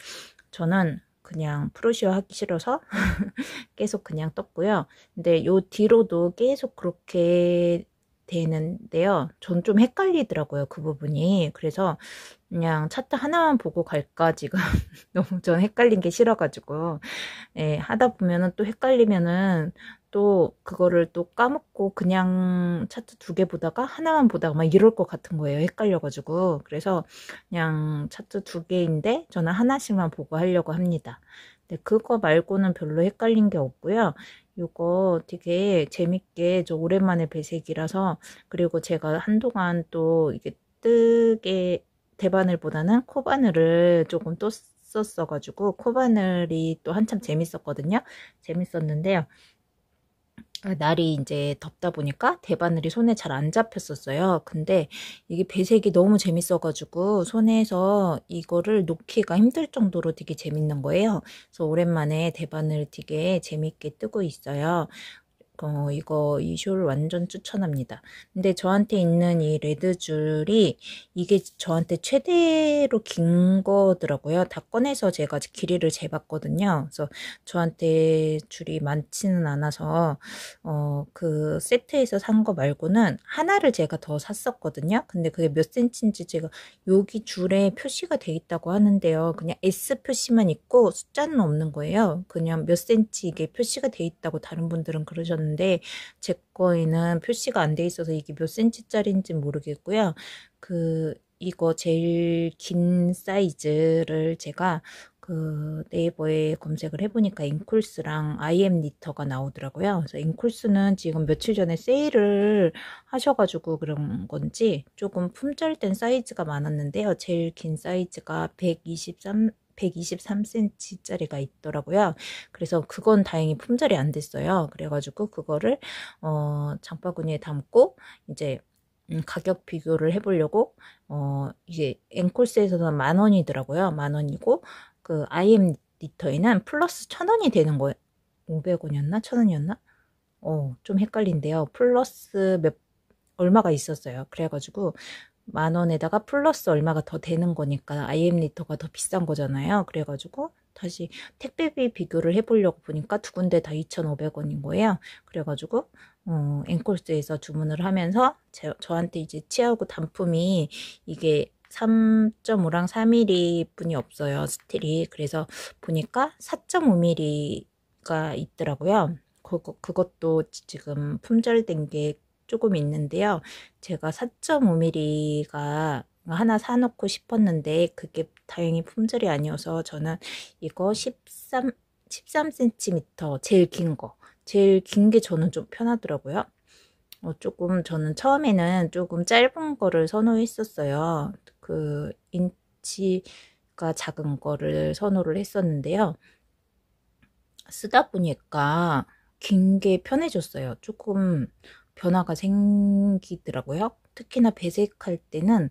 [SPEAKER 1] 저는 그냥 프로시어 하기 싫어서 계속 그냥 떴고요. 근데 요 뒤로도 계속 그렇게 되는데요. 전 좀 헷갈리더라고요. 그 부분이. 그래서 그냥 차트 하나만 보고 갈까 지금 너무 전 헷갈린 게 싫어가지고 예, 하다 보면은 또 헷갈리면은 또 그거를 또 까먹고 그냥 차트 두 개 보다가 하나만 보다가 막 이럴 것 같은 거예요. 헷갈려가지고. 그래서 그냥 차트 두 개인데 저는 하나씩만 보고 하려고 합니다. 근데 그거 말고는 별로 헷갈린 게 없고요. 요거 되게 재밌게 저 오랜만에 배색이라서 그리고 제가 한동안 또 이게 뜨게 대바늘보다는 코바늘을 조금 또 썼어가지고 코바늘이 또 한참 재밌었거든요. 재밌었는데요. 아, 날이 이제 덥다 보니까 대바늘이 손에 잘 안 잡혔었어요. 근데 이게 배색이 너무 재밌어가지고 손에서 이거를 놓기가 힘들 정도로 되게 재밌는 거예요. 그래서 오랜만에 대바늘 되게 재밌게 뜨고 있어요. 어, 이거 이 쇼를 완전 추천합니다. 근데 저한테 있는 이 레드 줄이 이게 저한테 최대로 긴 거더라고요. 다 꺼내서 제가 길이를 재봤거든요. 그래서 저한테 줄이 많지는 않아서 어, 그 세트에서 산 거 말고는 하나를 제가 더 샀었거든요. 근데 그게 몇 센치인지 제가 여기 줄에 표시가 돼 있다고 하는데요. 그냥 S 표시만 있고 숫자는 없는 거예요. 그냥 몇 센치 이게 표시가 돼 있다고 다른 분들은 그러셨는데 싶었데제 거에는 표시가 안 돼 있어서 이게 몇 센치짜리인지 모르겠고요. 그 이거 제일 긴 사이즈를 제가 그 네이버에 검색을 해보니까 인콜스랑 IM 니터가 나오더라고요. 그래서 인콜스는 지금 며칠 전에 세일을 하셔가지고 그런 건지 조금 품절된 사이즈가 많았는데요. 제일 긴 사이즈가 123, 123cm짜리가 있더라고요. 그래서 그건 다행히 품절이 안 됐어요. 그래가지고 그거를 어, 장바구니에 담고 이제 음, 가격 비교를 해보려고 어, 이제 앵콜스에서는 만 원이더라고요. 만 원이고 그 IM 리터에는 플러스 천 원이 되는 거예요. 500원이었나? 천 원이었나? 어, 좀 헷갈린데요. 플러스 몇 얼마가 있었어요. 그래가지고 만 원에다가 플러스 얼마가 더 되는 거니까 IM 리터가 더 비싼 거잖아요. 그래가지고 다시 택배비 비교를 해보려고 보니까 두 군데 다 2,500원인 거예요. 그래가지고 어, 앵콜스에서 주문을 하면서 제, 저한테 이제 치하고 단품이 이게 3.5랑 4mm 뿐이 없어요. 스틸이. 그래서 보니까 4.5mm가 있더라고요. 그 그것도 지금 품절된 게 조금 있는데요. 제가 4.5mm가 하나 사놓고 싶었는데 그게 다행히 품절이 아니어서 저는 이거 13, 13cm 제일 긴 거. 제일 긴 게 저는 좀 편하더라고요. 어, 조금 저는 처음에는 조금 짧은 거를 선호했었어요. 그 인치가 작은 거를 선호를 했었는데요. 쓰다 보니까 긴 게 편해졌어요. 조금 변화가 생기더라고요. 특히나 배색할 때는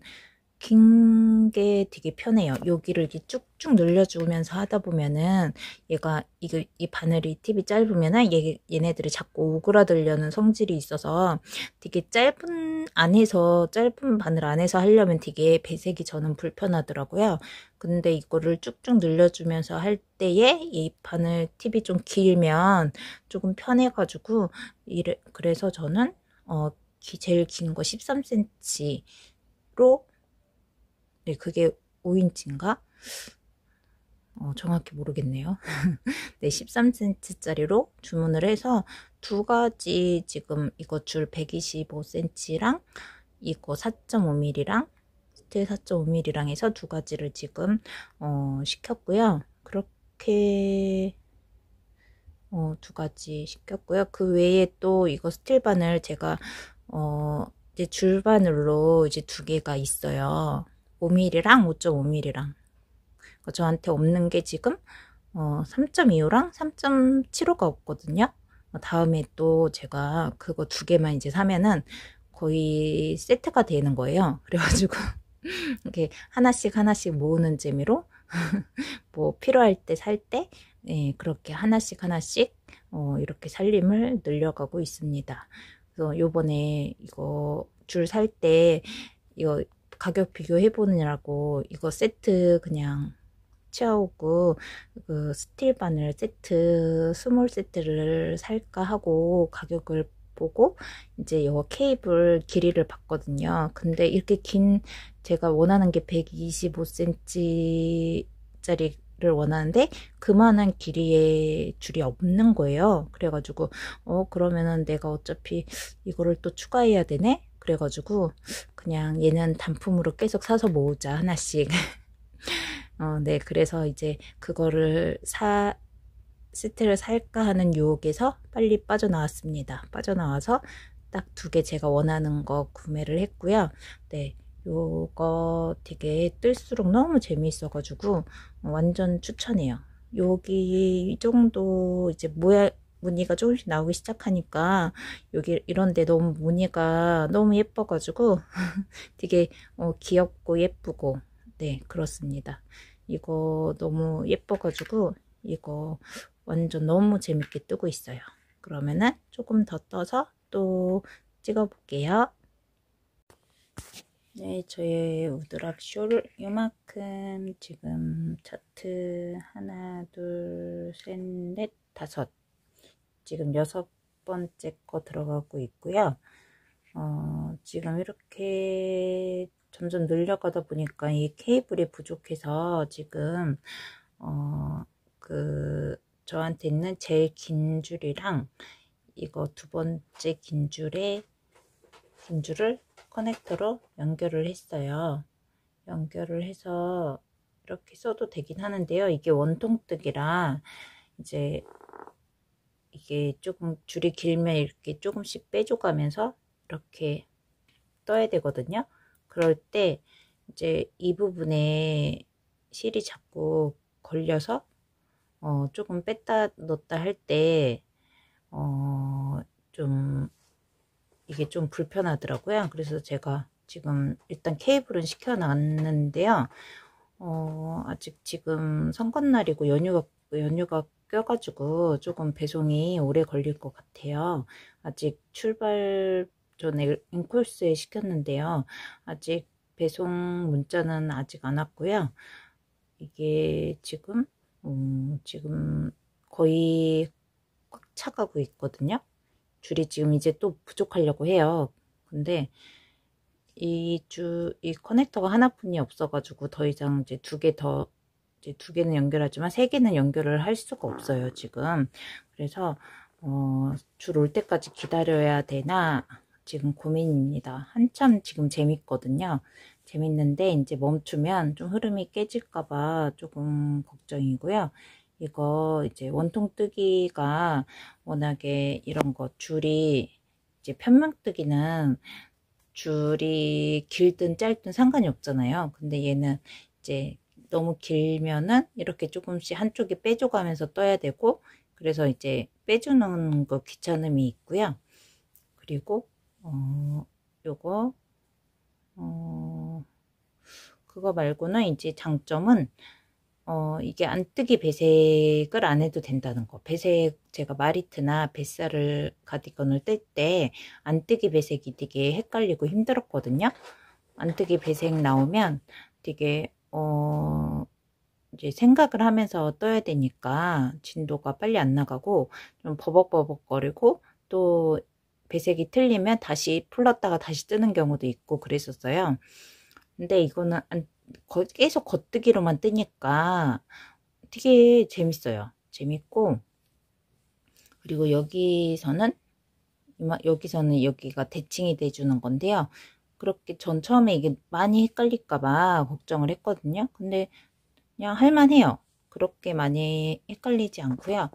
[SPEAKER 1] 긴게 되게 편해요. 여기를 이렇게 쭉쭉 늘려주면서 하다 보면은 얘가 이게 이 바늘이 팁이 짧으면은 얘, 얘네들이 자꾸 오그라들려는 성질이 있어서 되게 짧은 안에서 짧은 바늘 안에서 하려면 되게 배색이 저는 불편하더라고요. 근데 이거를 쭉쭉 늘려주면서 할 때에 이 바늘 팁이 좀 길면 조금 편해가지고 이래 그래서 저는 어 제일 긴 거 13cm로 네, 그게 5인치인가? 어, 정확히 모르겠네요. 네, 13cm짜리로 주문을 해서 두 가지 지금 이거 줄 125cm랑 이거 4.5mm랑 스틸 4.5mm랑 해서 두 가지를 지금 어, 시켰고요. 그렇게 어, 두 가지 시켰고요. 그 외에 또 이거 스틸바늘 제가 어, 이제 줄바늘로 이제 두 개가 있어요. 5mm랑 5.5mm랑 그러니까 저한테 없는 게 지금 어, 3.25랑 3.75가 없거든요. 다음에 또 제가 그거 두 개만 이제 사면은 거의 세트가 되는 거예요. 그래가지고 이렇게 하나씩 하나씩 모으는 재미로 뭐 필요할 때 살때 때, 네, 그렇게 하나씩 하나씩 어, 이렇게 살림을 늘려가고 있습니다. 그래서 요번에 이거 줄 살 때 이거 가격 비교해보느라고 이거 세트 그냥 치아오구 그 스틸 바늘 세트 스몰 세트를 살까 하고 가격을 보고 이제 요 케이블 길이를 봤거든요 근데 이렇게 긴 제가 원하는 게 125cm 짜리를 원하는데 그만한 길이의 줄이 없는 거예요 그래가지고 어 그러면은 내가 어차피 이거를 또 추가해야 되네 그래가지고 그냥 얘는 단품으로 계속 사서 모으자 하나씩 어, 네 그래서 이제 그거를 사 시트를 살까 하는 유혹에서 빨리 빠져나왔습니다 빠져나와서 딱 두 개 제가 원하는 거 구매를 했고요 네 요거 되게 뜰수록 너무 재미있어가지고 완전 추천해요 여기 이 정도 이제 모양 무늬가 조금씩 나오기 시작하니까 여기 이런데 너무 무늬가 너무 예뻐가지고 되게 어, 귀엽고 예쁘고 네 그렇습니다. 이거 너무 예뻐가지고 이거 완전 너무 재밌게 뜨고 있어요. 그러면은 조금 더 떠서 또 찍어볼게요. 네, 저의 우드락 쇼를 요만큼 지금 차트 하나, 둘, 셋, 넷, 다섯 지금 여섯 번째 거 들어가고 있고요. 어, 지금 이렇게 점점 늘려가다 보니까 이 케이블이 부족해서 지금 어, 그 저한테 있는 제일 긴 줄이랑 이거 두 번째 긴 줄에 긴 줄을 커넥터로 연결을 했어요. 연결을 해서 이렇게 써도 되긴 하는데요. 이게 원통뜨기라 이제 이게 조금 줄이 길면 이렇게 조금씩 빼줘가면서 이렇게 떠야 되거든요. 그럴 때 이제 이 부분에 실이 자꾸 걸려서 어, 조금 뺐다 넣었다 할때 어, 좀 이게 좀 불편하더라고요. 그래서 제가 지금 일단 케이블은 시켜놨는데요. 어, 아직 지금 선거날이고 연휴가 연휴가 껴가지고 조금 배송이 오래 걸릴 것 같아요. 아직 출발 전에 인콜스에 시켰는데요. 아직 배송 문자는 아직 안 왔고요. 이게 지금 음, 지금 거의 꽉 차가고 있거든요. 줄이 지금 이제 또 부족하려고 해요. 근데 이 주, 이 커넥터가 하나뿐이 없어가지고 더 이상 이제 두개더 이제 두 개는 연결하지만 세 개는 연결을 할 수가 없어요 아. 지금 그래서 어, 줄올 때까지 기다려야 되나 지금 고민입니다 한참 지금 재밌거든요 재밌는데 이제 멈추면 좀 흐름이 깨질까봐 조금 걱정이고요 이거 이제 원통 뜨기가 워낙에 이런 거 줄이 이제 편막 뜨기는 줄이 길든 짧든 상관이 없잖아요 근데 얘는 이제 너무 길면은 이렇게 조금씩 한쪽이 빼줘가면서 떠야 되고 그래서 이제 빼주는 거 귀찮음이 있고요. 그리고 어 요거 어 그거 말고는 이제 장점은 어 이게 안뜨기 배색을 안 해도 된다는 거. 배색 제가 마리트나 뱃살을 가디건을 뗄때 안뜨기 배색이 되게 헷갈리고 힘들었거든요. 안뜨기 배색 나오면 되게 어, 이제 생각을 하면서 떠야 되니까 진도가 빨리 안 나가고 좀 버벅버벅거리고 또 배색이 틀리면 다시 풀렀다가 다시 뜨는 경우도 있고 그랬었어요. 근데 이거는 계속 겉뜨기로만 뜨니까 되게 재밌어요. 재밌고 그리고 여기서는 여기서는 여기가 대칭이 돼주는 건데요. 그렇게 전 처음에 이게 많이 헷갈릴까봐 걱정을 했거든요. 근데 그냥 할만해요. 그렇게 많이 헷갈리지 않고요.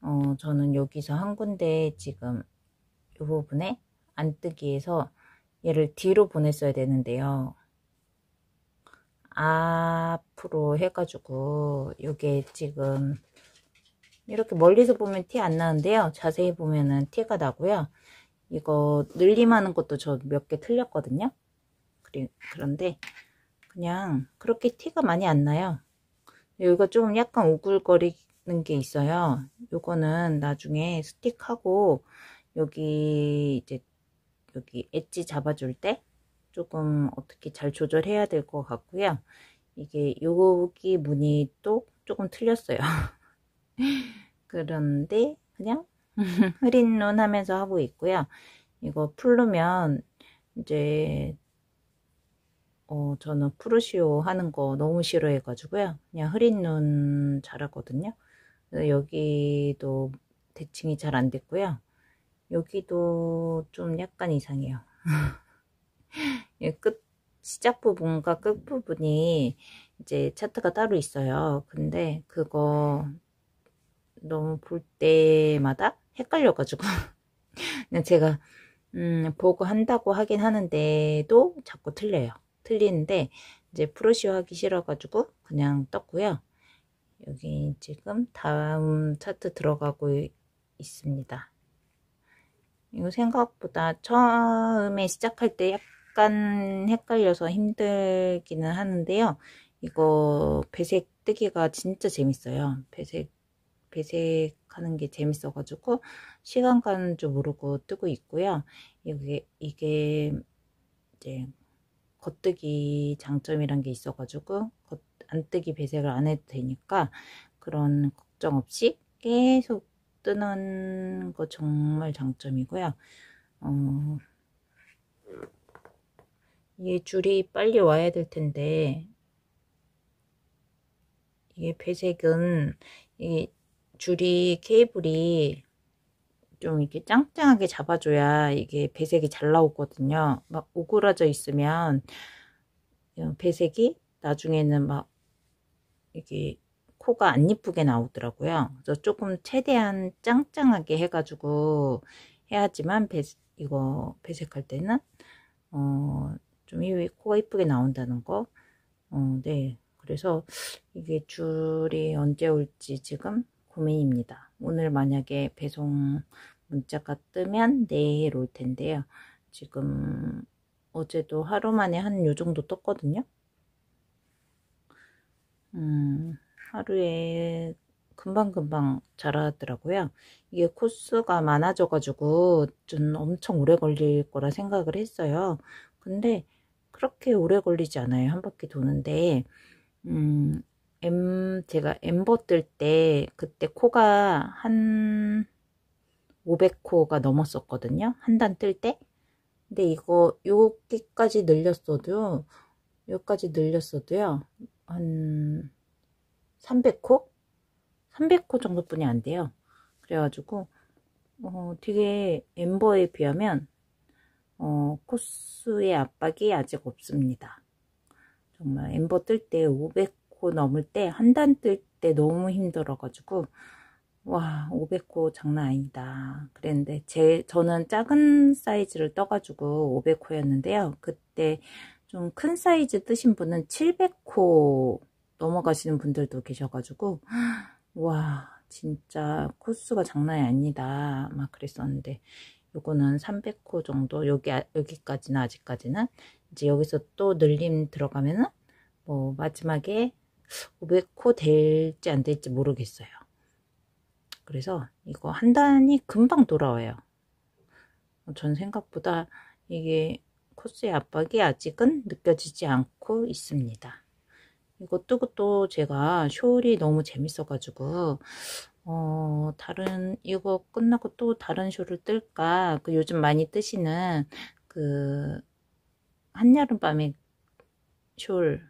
[SPEAKER 1] 어, 저는 여기서 한 군데 지금 이 부분에 안뜨기에서 얘를 뒤로 보냈어야 되는데요. 앞으로 해가지고 이게 지금 이렇게 멀리서 보면 티 안 나는데요. 자세히 보면은 티가 나고요. 이거 늘림하는 것도 저 몇 개 틀렸거든요. 그래, 그런데 그냥 그렇게 티가 많이 안 나요. 이거 좀 약간 오글거리는 게 있어요. 이거는 나중에 스틱하고 여기 이제 여기 엣지 잡아줄 때 조금 어떻게 잘 조절해야 될 것 같고요. 이게 여기 무늬 또 조금 틀렸어요. 그런데 그냥 흐린눈 하면서 하고 있고요. 이거 풀르면 이제 어, 저는 푸르시오 하는 거 너무 싫어해가지고요. 그냥 흐린 눈 잘하거든요. 여기도 대칭이 잘 안 됐고요. 여기도 좀 약간 이상해요. 예, 끝, 시작 부분과 끝 부분이 이제 차트가 따로 있어요. 근데 그거 너무 볼 때마다 헷갈려가지고 그냥 제가 음, 보고 한다고 하긴 하는데도 자꾸 틀려요. 틀리는데 이제 프로시오 하기 싫어가지고 그냥 떴고요. 여기 지금 다음 차트 들어가고 있습니다. 이거 생각보다 처음에 시작할 때 약간 헷갈려서 힘들기는 하는데요. 이거 배색 뜨기가 진짜 재밌어요. 배색 배색하는 게 재밌어가지고 시간 가는 줄 모르고 뜨고 있고요. 이게 이게 이제 겉뜨기 장점이란 게 있어가지고 겉, 안뜨기 배색을 안 해도 되니까 그런 걱정 없이 계속 뜨는 거 정말 장점이고요. 어, 이게 줄이 빨리 와야 될 텐데 이게 배색은 이게 줄이 케이블이 좀 이렇게 짱짱하게 잡아줘야 이게 배색이 잘 나오거든요. 막 오그라져 있으면 배색이 나중에는 막 이게 코가 안 이쁘게 나오더라고요. 그래서 조금 최대한 짱짱하게 해가지고 해야지만 배, 이거 배색할 때는 어, 좀 이 코가 이쁘게 나온다는 거. 어, 네. 그래서 이게 줄이 언제 올지 지금 고민입니다. 오늘 만약에 배송 문자가 뜨면 내일 올 텐데요. 지금 어제도 하루 만에 한 요 정도 떴거든요. 음, 하루에 금방금방 자라더라고요. 이게 코스가 많아져가지고 좀 엄청 오래 걸릴 거라 생각을 했어요. 근데 그렇게 오래 걸리지 않아요. 한 바퀴 도는데, 음, M, 제가 엠버 뜰 때 그때 코가 한 500코가 넘었었거든요. 한 단 뜰 때. 근데 이거 여기까지 늘렸어도 여기까지 늘렸어도요. 한 300코? 300코 정도뿐이 안 돼요. 그래가지고 어, 되게 엠버에 비하면 어, 코스의 압박이 아직 없습니다. 정말 엠버 뜰때500 500호 넘을 때 한 단 뜰 때 너무 힘들어가지고 와 500호 장난 아니다 그랬는데 제 저는 작은 사이즈를 떠가지고 500호였는데요 그때 좀 큰 사이즈 뜨신 분은 700호 넘어가시는 분들도 계셔가지고 와 진짜 코스가 장난이 아니다 막 그랬었는데 요거는 300호 정도 여기 여기까지는 아직까지는 이제 여기서 또 늘림 들어가면은 뭐 마지막에 500호 될지 안 될지 모르겠어요. 그래서 이거 한 단이 금방 돌아와요. 전 생각보다 이게 코스의 압박이 아직은 느껴지지 않고 있습니다. 이거 뜨고 또 제가 쇼리 너무 재밌어가지고 어, 다른 이거 끝나고 또 다른 쇼를 뜰까 그 요즘 많이 뜨시는 그 한여름 밤의 쇼를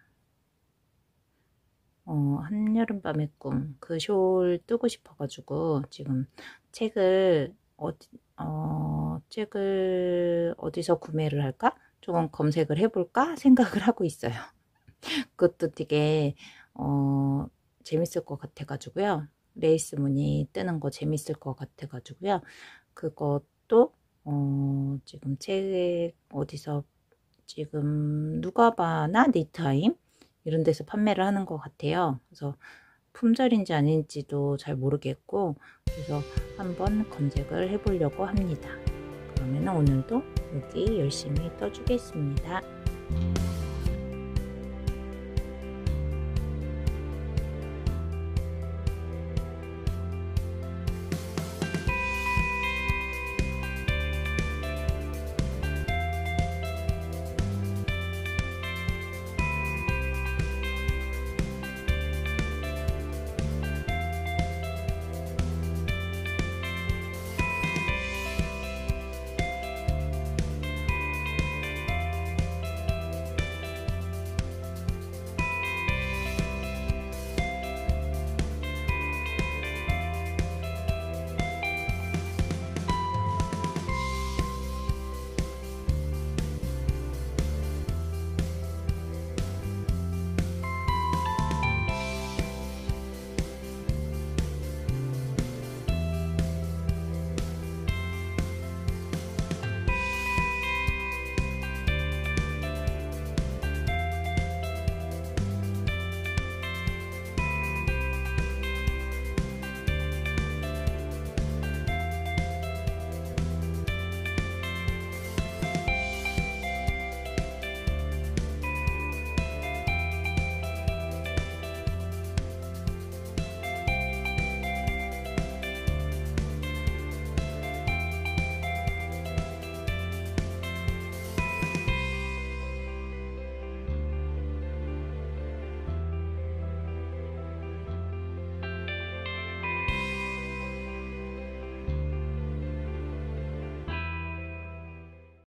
[SPEAKER 1] 어, 한여름밤의 꿈 그 쇼를 뜨고 싶어가지고 지금 책을 어디, 어, 책을 어디서 구매를 할까? 조금 검색을 해볼까 생각을 하고 있어요. 그것도 되게 어, 재밌을 것 같아가지고요. 레이스 무늬 뜨는 거 재밌을 것 같아가지고요. 그것도 어, 지금 책 어디서 지금 누가 봐나 니타임 이런 데서 판매를 하는 것 같아요. 그래서 품절인지 아닌지도 잘 모르겠고 그래서 한번 검색을 해보려고 합니다. 그러면 오늘도 여기 열심히 떠주겠습니다.